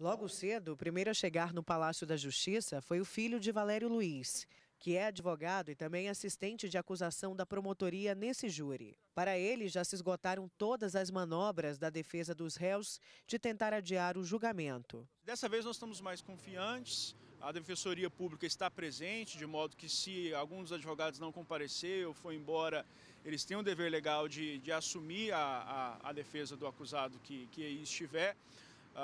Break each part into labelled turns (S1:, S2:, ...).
S1: Logo cedo, o primeiro a chegar no Palácio da Justiça foi o filho de Valério Luiz, que é advogado e também assistente de acusação da promotoria nesse júri. Para ele, já se esgotaram todas as manobras da defesa dos réus de tentar adiar o julgamento.
S2: Dessa vez nós estamos mais confiantes, a Defensoria Pública está presente, de modo que se algum dos advogados não comparecer ou for embora, eles têm o um dever legal de, de assumir a, a, a defesa do acusado que, que aí estiver.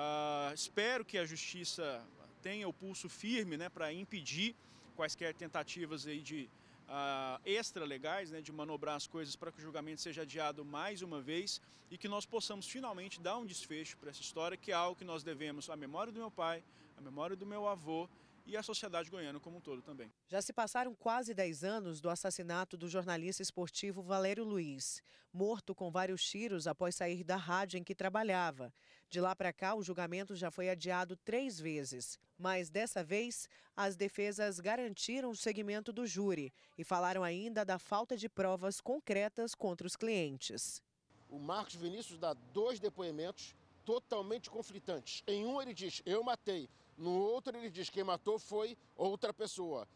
S2: Uh, espero que a justiça tenha o pulso firme né, para impedir quaisquer tentativas aí de uh, ah, legais, né, de manobrar as coisas para que o julgamento seja adiado mais uma vez e que nós possamos finalmente dar um desfecho para essa história, que é algo que nós devemos à memória do meu pai, à memória do meu avô e a sociedade goiana como um todo também.
S1: Já se passaram quase 10 anos do assassinato do jornalista esportivo Valério Luiz, morto com vários tiros após sair da rádio em que trabalhava. De lá para cá, o julgamento já foi adiado três vezes, mas dessa vez as defesas garantiram o segmento do júri e falaram ainda da falta de provas concretas contra os clientes.
S3: O Marcos Vinícius dá dois depoimentos totalmente conflitantes. Em um ele diz, eu matei. No outro, ele diz que quem matou foi outra pessoa.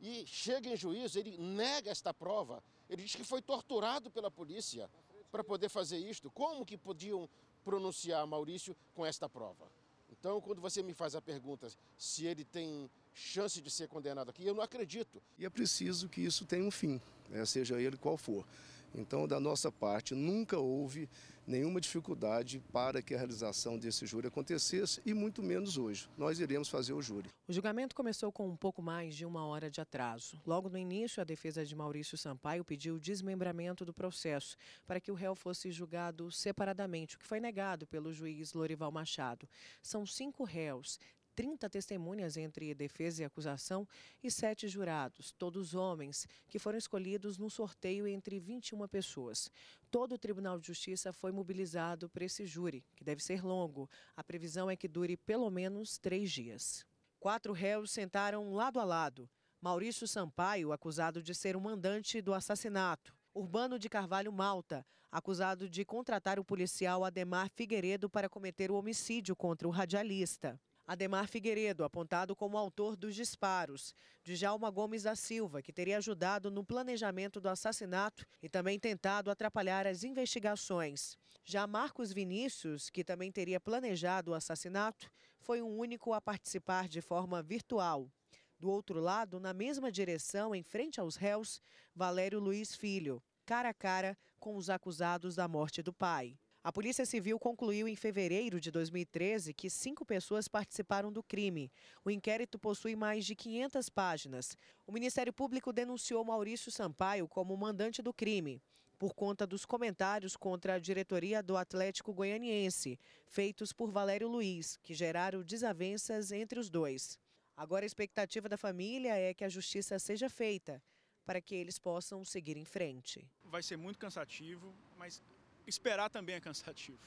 S3: E chega em juízo, ele nega esta prova. Ele diz que foi torturado pela polícia para poder fazer isto. Como que podiam pronunciar Maurício com esta prova? Então, quando você me faz a pergunta se ele tem chance de ser condenado aqui, eu não acredito. E é preciso que isso tenha um fim, né? seja ele qual for. Então, da nossa parte, nunca houve nenhuma dificuldade para que a realização desse júri acontecesse e muito menos hoje. Nós iremos fazer o júri.
S1: O julgamento começou com um pouco mais de uma hora de atraso. Logo no início, a defesa de Maurício Sampaio pediu o desmembramento do processo para que o réu fosse julgado separadamente, o que foi negado pelo juiz Lorival Machado. São cinco réus, 30 testemunhas entre defesa e acusação e sete jurados, todos homens, que foram escolhidos num sorteio entre 21 pessoas. Todo o Tribunal de Justiça foi mobilizado para esse júri, que deve ser longo. A previsão é que dure pelo menos três dias. Quatro réus sentaram lado a lado. Maurício Sampaio, acusado de ser o mandante do assassinato. Urbano de Carvalho Malta, acusado de contratar o policial Ademar Figueiredo para cometer o homicídio contra o radialista. Ademar Figueiredo, apontado como autor dos disparos, Djalma Gomes da Silva, que teria ajudado no planejamento do assassinato e também tentado atrapalhar as investigações. Já Marcos Vinícius, que também teria planejado o assassinato, foi o único a participar de forma virtual. Do outro lado, na mesma direção, em frente aos réus, Valério Luiz Filho, cara a cara com os acusados da morte do pai. A Polícia Civil concluiu em fevereiro de 2013 que cinco pessoas participaram do crime. O inquérito possui mais de 500 páginas. O Ministério Público denunciou Maurício Sampaio como mandante do crime, por conta dos comentários contra a diretoria do Atlético Goianiense, feitos por Valério Luiz, que geraram desavenças entre os dois. Agora a expectativa da família é que a justiça seja feita para que eles possam seguir em frente.
S2: Vai ser muito cansativo, mas Esperar também é cansativo.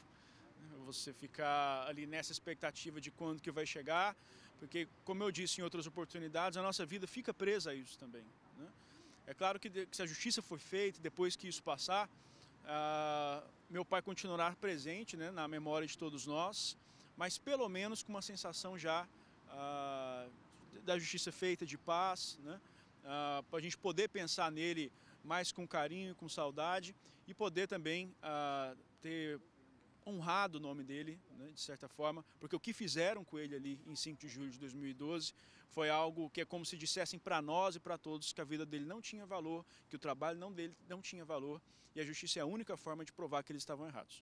S2: Você ficar ali nessa expectativa de quando que vai chegar, porque, como eu disse em outras oportunidades, a nossa vida fica presa a isso também. Né? É claro que, que, se a justiça for feita, depois que isso passar, ah, meu pai continuará presente né, na memória de todos nós, mas pelo menos com uma sensação já ah, da justiça feita, de paz, né? Ah, para a gente poder pensar nele mais com carinho, com saudade e poder também ah, ter honrado o nome dele, né, de certa forma, porque o que fizeram com ele ali em 5 de julho de 2012 foi algo que é como se dissessem para nós e para todos que a vida dele não tinha valor, que o trabalho não dele não tinha valor e a justiça é a única forma de provar que eles estavam errados.